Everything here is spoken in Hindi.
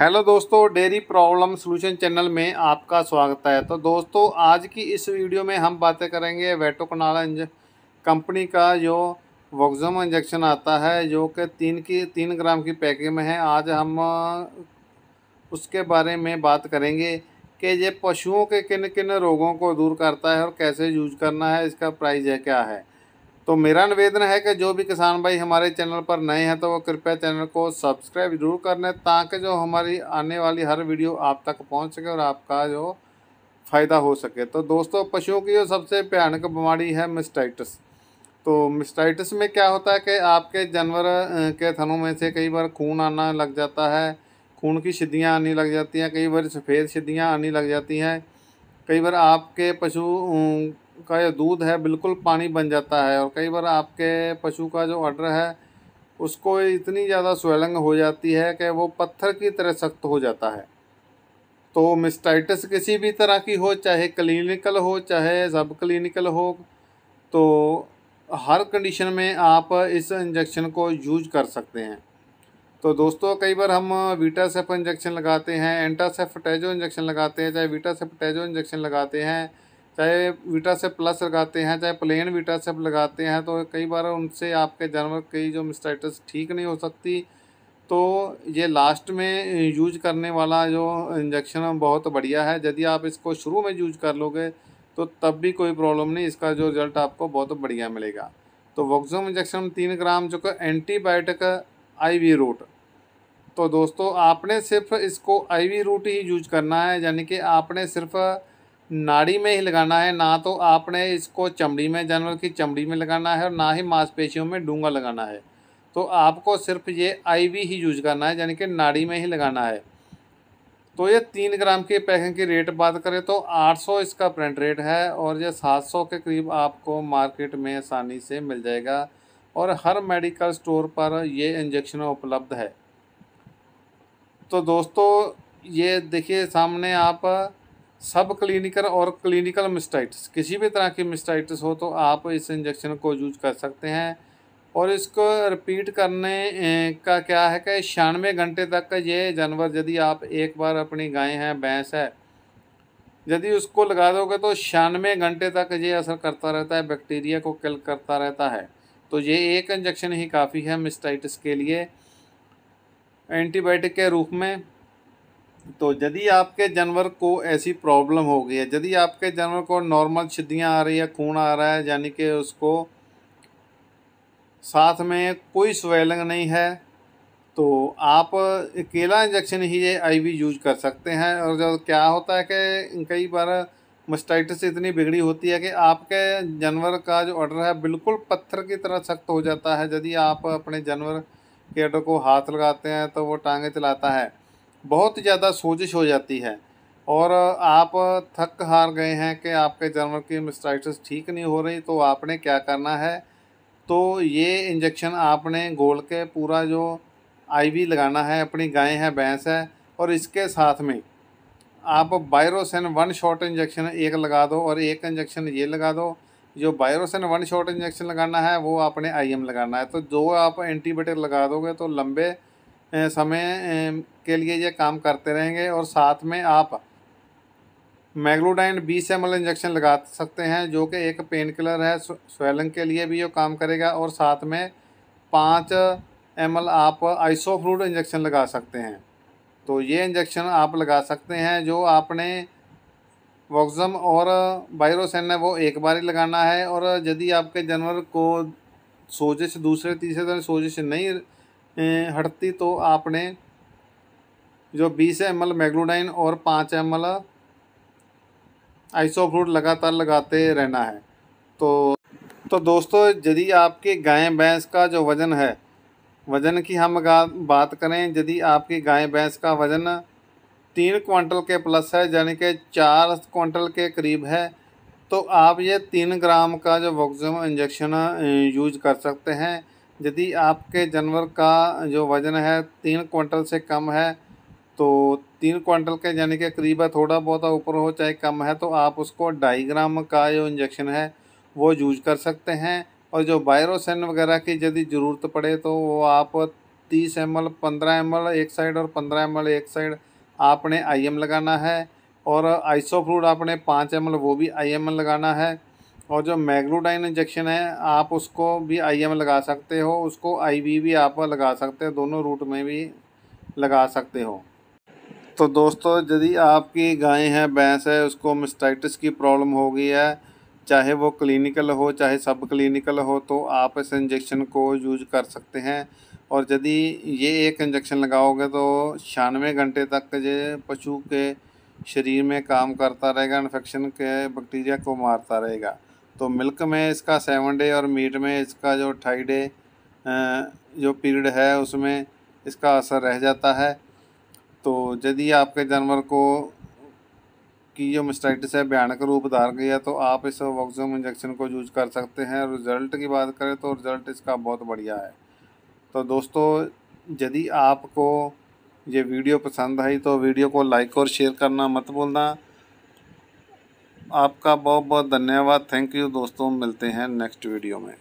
हेलो दोस्तों डेयरी प्रॉब्लम सोल्यूशन चैनल में आपका स्वागत है तो दोस्तों आज की इस वीडियो में हम बातें करेंगे इंज कंपनी का जो वॉक्जम इंजेक्शन आता है जो कि तीन की तीन ग्राम की पैकिंग में है आज हम उसके बारे में बात करेंगे कि ये पशुओं के किन किन रोगों को दूर करता है और कैसे यूज करना है इसका प्राइस है क्या है तो मेरा निवेदन है कि जो भी किसान भाई हमारे चैनल पर नए हैं तो वो कृपया चैनल को सब्सक्राइब जरूर कर लें ताकि जो हमारी आने वाली हर वीडियो आप तक पहुंच सके और आपका जो फ़ायदा हो सके तो दोस्तों पशुओं की जो सबसे भयानक बीमारी है मिस्टाइटिस तो मिस्टाइटिस में क्या होता है कि आपके जानवर के थनों में से कई बार खून आना लग जाता है खून की शिद्दियाँ आने लग जाती हैं कई बार सफ़ेद शिद्दियाँ आने लग जाती हैं कई बार आपके पशु का जो दूध है बिल्कुल पानी बन जाता है और कई बार आपके पशु का जो ऑर्डर है उसको इतनी ज़्यादा स्वेलिंग हो जाती है कि वो पत्थर की तरह सख्त हो जाता है तो मिस्टाइटिस किसी भी तरह की हो चाहे क्लिनिकल हो चाहे सब क्लिनिकल हो तो हर कंडीशन में आप इस इंजेक्शन को यूज कर सकते हैं तो दोस्तों कई बार हम वीटासेफ इंजेक्शन लगाते हैं एंटासेफ टैजो इंजेक्शन लगाते हैं चाहे वीटासेफ टैजो इंजेक्शन लगाते हैं चाहे वीटा से प्लस लगाते हैं चाहे प्लेन वीटा से लगाते हैं तो कई बार उनसे आपके जानवर कई जो मिस्टाइटस ठीक नहीं हो सकती तो ये लास्ट में यूज करने वाला जो इंजेक्शन बहुत बढ़िया है यदि आप इसको शुरू में यूज कर लोगे तो तब भी कोई प्रॉब्लम नहीं इसका जो रिजल्ट आपको बहुत बढ़िया मिलेगा तो वॉक्जोम इंजेक्शन तीन ग्राम जो कि एंटीबायोटिक आईवी रूट तो दोस्तों आपने सिर्फ इसको आईवी रूट ही यूज करना है यानी कि आपने सिर्फ नाड़ी में ही लगाना है ना तो आपने इसको चमड़ी में जानवर की चमड़ी में लगाना है और ना ही मांसपेशियों में डूंगा लगाना है तो आपको सिर्फ ये आईवी ही यूज करना है यानी कि नाड़ी में ही लगाना है तो ये तीन ग्राम के पैकिंग की रेट बात करें तो 800 इसका प्रिंट रेट है और ये 700 के करीब आपको मार्केट में आसानी से मिल जाएगा और हर मेडिकल स्टोर पर ये इंजेक्शन उपलब्ध है तो दोस्तों ये देखिए सामने आप सब क्लिनिकल और क्लिनिकल मिस्टाइटिस किसी भी तरह की मिस्टाइटिस हो तो आप इस इंजेक्शन को यूज कर सकते हैं और इसको रिपीट करने का क्या है कि छियानवे घंटे तक ये जानवर यदि आप एक बार अपनी गाय हैं भैंस है यदि उसको लगा दोगे तो छियानवे घंटे तक ये असर करता रहता है बैक्टीरिया को किल करता रहता है तो ये एक इंजेक्शन ही काफ़ी है मिस्टाइटिस के लिए एंटीबायोटिक के रूप में तो यदि आपके जानवर को ऐसी प्रॉब्लम हो गई है यदि आपके जानवर को नॉर्मल छिद्दियाँ आ रही है खून आ रहा है यानी कि उसको साथ में कोई स्वेलिंग नहीं है तो आप अकेला इंजेक्शन ही ये आईवी यूज कर सकते हैं और जब क्या होता है कि कई बार मस्टाइटिस इतनी बिगड़ी होती है कि आपके जानवर का जो ऑर्डर है बिल्कुल पत्थर की तरह सख्त हो जाता है यदि आप अपने जानवर के ऑर्डर को हाथ लगाते हैं तो वो टांगे चलाता है बहुत ज़्यादा सोजिश हो जाती है और आप थक हार गए हैं कि आपके जानवर की मिस्ट्राइटिस ठीक नहीं हो रही तो आपने क्या करना है तो ये इंजेक्शन आपने गोल के पूरा जो आईवी लगाना है अपनी गाय है भैंस है और इसके साथ में आप बायरोसिन वन शॉट इंजेक्शन एक लगा दो और एक इंजेक्शन ये लगा दो जो बायरोसिन वन शॉट इंजेक्शन लगाना है वो आपने आईएम लगाना है तो जो आप एंटीबायोटिक लगा दोगे तो लंबे समय के लिए ये काम करते रहेंगे और साथ में आप मैग्लोडाइन बी एम इंजेक्शन लगा सकते हैं जो कि एक पेन किलर है स्वेलिंग के लिए भी ये काम करेगा और साथ में पाँच एम आप आइसोफ्रूड इंजेक्शन लगा सकते हैं तो ये इंजेक्शन आप लगा सकते हैं जो आपने वॉक्जम और बायरोसेन है वो एक बार ही लगाना है और यदि आपके जानवर को सोजिश दूसरे तीसरे दिन सोजिश नहीं हटती तो आपने जो बीस एम एल मैग्लोडाइन और पाँच एम एल आइसोफ्रूट लगातार लगाते रहना है तो तो दोस्तों यदि आपके गाय भैंस का जो वज़न है वज़न की हम बात करें यदि आपकी गाय भैंस का वज़न तीन क्वांटल के प्लस है यानी कि चार क्वांटल के करीब है तो आप ये तीन ग्राम का जो वॉक्सम इंजेक्शन यूज कर सकते हैं यदि आपके जानवर का जो वज़न है तीन क्विंटल से कम है तो तीन क्विंटल के यानी कि करीब है थोड़ा बहुत ऊपर हो चाहे कम है तो आप उसको ढाई ग्राम का जो इंजेक्शन है वो यूज कर सकते हैं और जो वायरोसन वगैरह की यदि ज़रूरत पड़े तो वो आप तीस एम एल पंद्रह एम एल एक साइड और पंद्रह एम एल एक साइड आपने आई एम लगाना है और आइसोफ्लूड आपने पाँच एम एल वो भी आई एम एल लगाना है और जो मैग्नोडाइन इंजेक्शन है आप उसको भी आई एम लगा सकते हो उसको आई वी भी आप लगा सकते हो दोनों रूट में भी लगा सकते हो तो दोस्तों यदि आपकी गाय है भैंस है उसको मिस्टाइटिस की प्रॉब्लम हो गई है चाहे वो क्लिनिकल हो चाहे सब क्लिनिकल हो तो आप इस इंजेक्शन को यूज कर सकते हैं और यदि ये एक इंजेक्शन लगाओगे तो छियानवे घंटे तक ये पशु के शरीर में काम करता रहेगा इन्फेक्शन के बैक्टीरिया को मारता रहेगा तो मिल्क में इसका सेवन डे और मीट में इसका जो ठाई डे जो पीरियड है उसमें इसका असर रह जाता है तो यदि आपके जानवर को की जो मिस्टाइटिस है भयानक रूप धार गई है तो आप इस वॉक्सोम इंजेक्शन को यूज कर सकते हैं रिज़ल्ट की बात करें तो रिज़ल्ट इसका बहुत बढ़िया है तो दोस्तों यदि आपको ये वीडियो पसंद आई तो वीडियो को लाइक और शेयर करना मत भूलना आपका बहुत बहुत धन्यवाद थैंक यू दोस्तों मिलते हैं नेक्स्ट वीडियो में